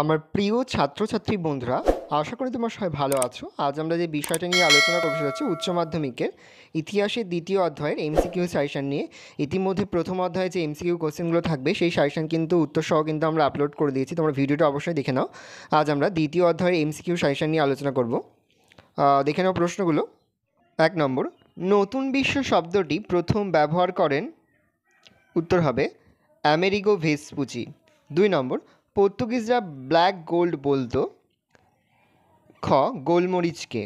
আমার প্রিয় ছাত্রছাত্রী বন্ধুরা আশা করি তোমার সবাই ভালো আছো আজ আমরা যে বিষয়টা নিয়ে আলোচনা করতে যাচ্ছি উচ্চ মাধ্যমিকের ইতিহাসের দ্বিতীয় অধ্যায়ের এমসিকিউ সাইশন নিয়ে ইতিমধ্যে প্রথম অধ্যায়ে যে এমসিকিউ কোশ্চেনগুলো থাকবে সেই সাজেশন কিন্তু উত্তর সহ কিন্তু আমরা আপলোড করে দিয়েছি তোমরা ভিডিওটা অবশ্যই দেখে নাও আজ আমরা দ্বিতীয় অধ্যায়ের এমসিকিউ সাইশন নিয়ে আলোচনা করব দেখে নাও প্রশ্নগুলো এক নম্বর নতুন বিশ্ব শব্দটি প্রথম ব্যবহার করেন উত্তর হবে অ্যামেরিগো ভেসপুচি দুই নম্বর পর্তুগিজরা ব্ল্যাক গোল্ড বলতো খ গোলমরিচকে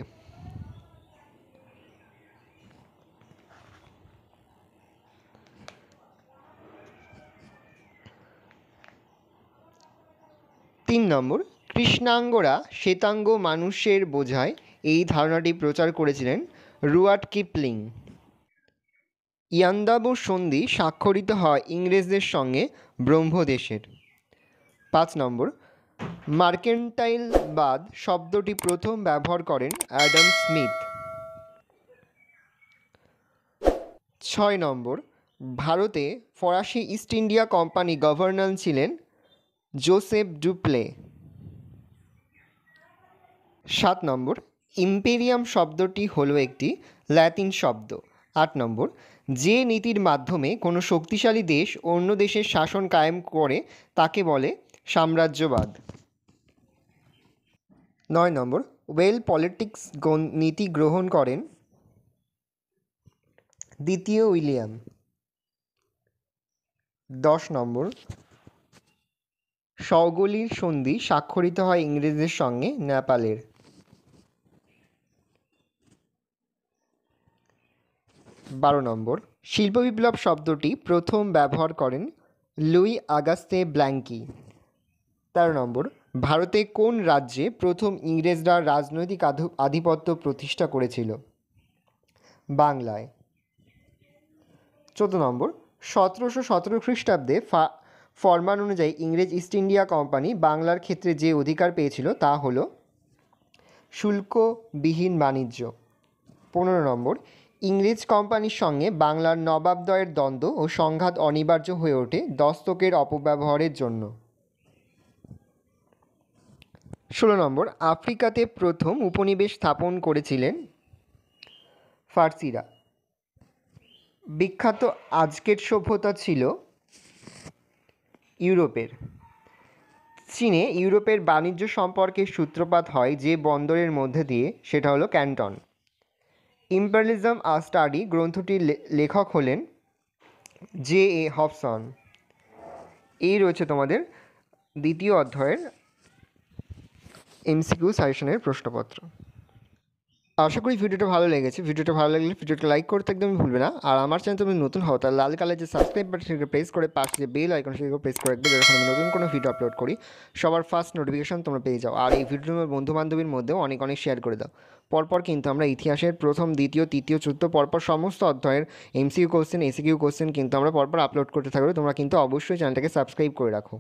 তিন নম্বর কৃষ্ণাঙ্গরা শ্বেতাঙ্গ মানুষের বোঝায় এই ধারণাটি প্রচার করেছিলেন রুয়াট কিপলিং ইয়ান্দাবু সন্ধি স্বাক্ষরিত হয় ইংরেজদের সঙ্গে ব্রহ্মদেশের পাঁচ নম্বর মার্কেন্টাইলবাদ শব্দটি প্রথম ব্যবহার করেন অ্যাডাম স্মিথ ছয় নম্বর ভারতে ফরাসি ইস্ট ইন্ডিয়া কোম্পানি গভর্নর ছিলেন জোসেফ ডুপ্লে সাত নম্বর ইম্পেরিয়াম শব্দটি হলো একটি ল্যাতিন শব্দ আট নম্বর যে নীতির মাধ্যমে কোনো শক্তিশালী দেশ অন্য দেশের শাসন কায়েম করে তাকে বলে সাম্রাজ্যবাদ নয় নম্বর ওয়েল পলিটিক্স নীতি গ্রহণ করেন দ্বিতীয় উইলিয়াম দশ নম্বর সগলির সন্ধি স্বাক্ষরিত হয় ইংরেজদের সঙ্গে নেপালের বারো নম্বর শিল্প বিপ্লব শব্দটি প্রথম ব্যবহার করেন লুই আগাস্তে ব্ল্যাঙ্কি তেরো নম্বর ভারতে কোন রাজ্যে প্রথম ইংরেজরা রাজনৈতিক আধিপত্য প্রতিষ্ঠা করেছিল বাংলায় চোদ্দ নম্বর সতেরোশো সতেরো খ্রিস্টাব্দে ফরমান অনুযায়ী ইংরেজ ইস্ট ইন্ডিয়া কোম্পানি বাংলার ক্ষেত্রে যে অধিকার পেয়েছিল তা হল শুল্কবিহীন বাণিজ্য পনেরো নম্বর ইংরেজ কোম্পানির সঙ্গে বাংলার নবাবদয়ের দ্বন্দ্ব ও সংঘাত অনিবার্য হয়ে ওঠে দস্তকের অপব্যবহারের জন্য ষোলো নম্বর আফ্রিকাতে প্রথম উপনিবেশ স্থাপন করেছিলেন ফার্সিরা বিখ্যাত আজকের সভ্যতা ছিল ইউরোপের চীনে ইউরোপের বাণিজ্য সম্পর্কে সূত্রপাত হয় যে বন্দরের মধ্যে দিয়ে সেটা হলো ক্যান্টন ইম্পারিজম আর স্টাডি গ্রন্থটির লেখক হলেন জে এ হবসন এই রয়েছে তোমাদের দ্বিতীয় অধ্যায়ের এমসিকিউ সাজেশনের প্রশ্নপত্র আশা করি ভিডিওটা ভালো লেগেছে ভিডিওটা ভালো লাগলে ভিডিওটা লাইক করতে একদমই ভুলবে না আর আমার চ্যানেল তুমি নতুন হও তাহলে লাল কালার যে সাবস্ক্রাইব বাটন সেটাকে প্রেস করে পাশে যে বেল আইকন সেটাকে প্রেস করে রাখবে যখন আমি নতুন কোনো ভিডিও আপলোড করি সবার ফার্স্ট নোটিফিকেশান তোমরা পেয়ে যাও আর এই ভিডিও তোমার বন্ধু বান্ধবীর মধ্যেও অনেক অনেক শেয়ার করে দাও পরপর কিন্তু আমরা ইতিহাসের প্রথম দ্বিতীয় তৃতীয় চতুর্থ পরপর সমস্ত অধ্যায়ের এমসিকিউ কোশ্চেন এসিকিউ কোশ্চেন কিন্তু আমরা পরপর আপলোড করতে থাকবো তোমরা কিন্তু অবশ্যই চ্যানেলটাকে সাবস্ক্রাইব করে রাখো